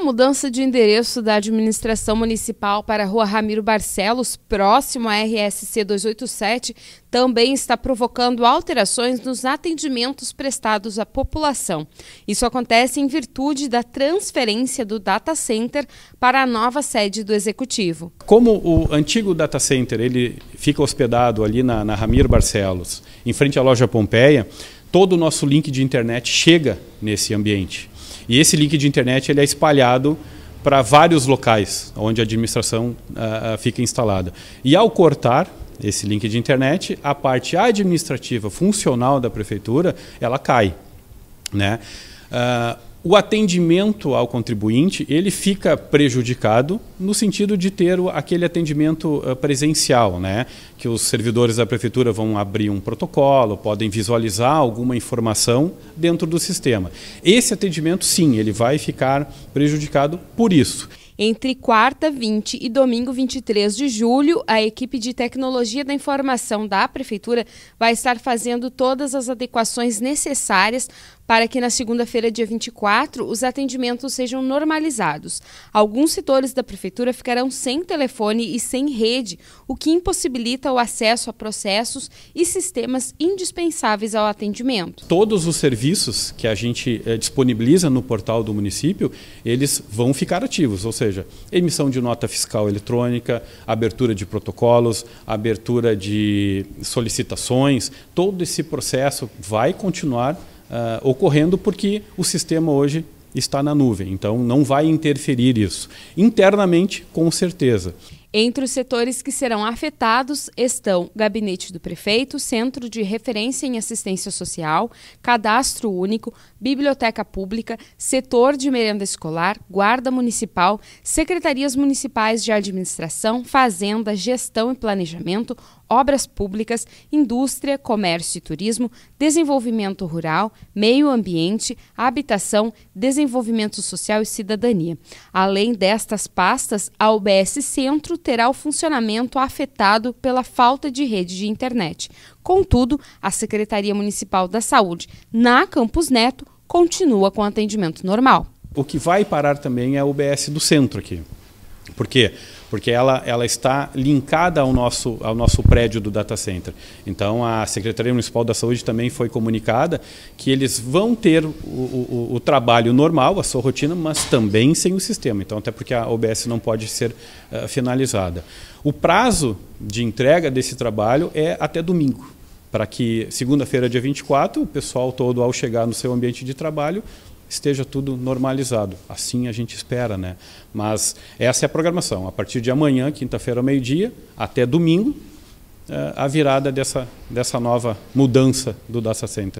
A mudança de endereço da administração municipal para a Rua Ramiro Barcelos, próximo à RSC 287, também está provocando alterações nos atendimentos prestados à população. Isso acontece em virtude da transferência do data center para a nova sede do executivo. Como o antigo data center ele fica hospedado ali na, na Ramiro Barcelos, em frente à loja Pompeia, todo o nosso link de internet chega nesse ambiente. E esse link de internet ele é espalhado para vários locais onde a administração uh, fica instalada. E ao cortar esse link de internet, a parte administrativa funcional da prefeitura ela cai, né? Uh, o atendimento ao contribuinte ele fica prejudicado no sentido de ter aquele atendimento eh, presencial, né? Que os servidores da prefeitura vão abrir um protocolo, podem visualizar alguma informação dentro do sistema. Esse atendimento, sim, ele vai ficar prejudicado por isso. Entre quarta 20 e domingo 23 de julho, a equipe de tecnologia da informação da Prefeitura vai estar fazendo todas as adequações necessárias para que na segunda-feira, dia 24, os atendimentos sejam normalizados. Alguns setores da prefeitura ficarão sem telefone e sem rede, o que impossibilita o acesso a processos e sistemas indispensáveis ao atendimento. Todos os serviços que a gente é, disponibiliza no portal do município, eles vão ficar ativos, ou seja, emissão de nota fiscal eletrônica, abertura de protocolos, abertura de solicitações, todo esse processo vai continuar uh, ocorrendo porque o sistema hoje está na nuvem. Então, não vai interferir isso. Internamente, com certeza. Entre os setores que serão afetados estão Gabinete do Prefeito, Centro de Referência em Assistência Social, Cadastro Único, Biblioteca Pública, Setor de Merenda Escolar, Guarda Municipal, Secretarias Municipais de Administração, Fazenda, Gestão e Planejamento, Obras Públicas, Indústria, Comércio e Turismo, Desenvolvimento Rural, Meio Ambiente, Habitação, Desenvolvimento Social e Cidadania. Além destas pastas, a UBS Centro terá o funcionamento afetado pela falta de rede de internet. Contudo, a Secretaria Municipal da Saúde, na Campus Neto, continua com atendimento normal. O que vai parar também é o UBS do centro aqui. Por quê? Porque ela, ela está linkada ao nosso, ao nosso prédio do data center. Então, a Secretaria Municipal da Saúde também foi comunicada que eles vão ter o, o, o trabalho normal, a sua rotina, mas também sem o sistema. Então, até porque a OBS não pode ser uh, finalizada. O prazo de entrega desse trabalho é até domingo para que segunda-feira, dia 24, o pessoal todo, ao chegar no seu ambiente de trabalho, esteja tudo normalizado. Assim a gente espera, né? Mas essa é a programação. A partir de amanhã, quinta-feira ao meio-dia, até domingo, eh, a virada dessa, dessa nova mudança do Data Center.